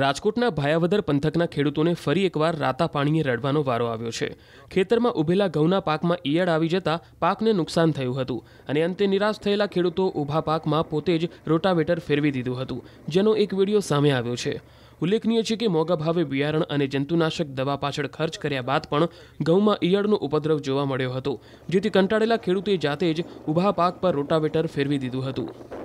રાજકોટના ભાયાવદર પંથકના ખેડૂતોને ફરી એકવાર રાતા પાણીએ રડવાનો વારો આવ્યો છે ખેતરમાં ઉભેલા ઘઉંના પાકમાં ઈયળ આવી જતા પાકને નુકસાન થયું હતું અને અંતે નિરાશ થયેલા ખેડૂતો ઊભા પાકમાં પોતે જ રોટાવેટર ફેરવી દીધું હતું જેનો એક વિડીયો સામે આવ્યો છે ઉલ્લેખનીય છે કે મોંઘા ભાવે બિયારણ અને જંતુનાશક દવા પાછળ ખર્ચ કર્યા બાદ પણ ઘઉંમાં ઈયળનો ઉપદ્રવ જોવા મળ્યો હતો જેથી કંટાળેલા ખેડૂતોએ જાતે જ ઊભા પાક પર રોટાવેટર ફેરવી દીધું હતું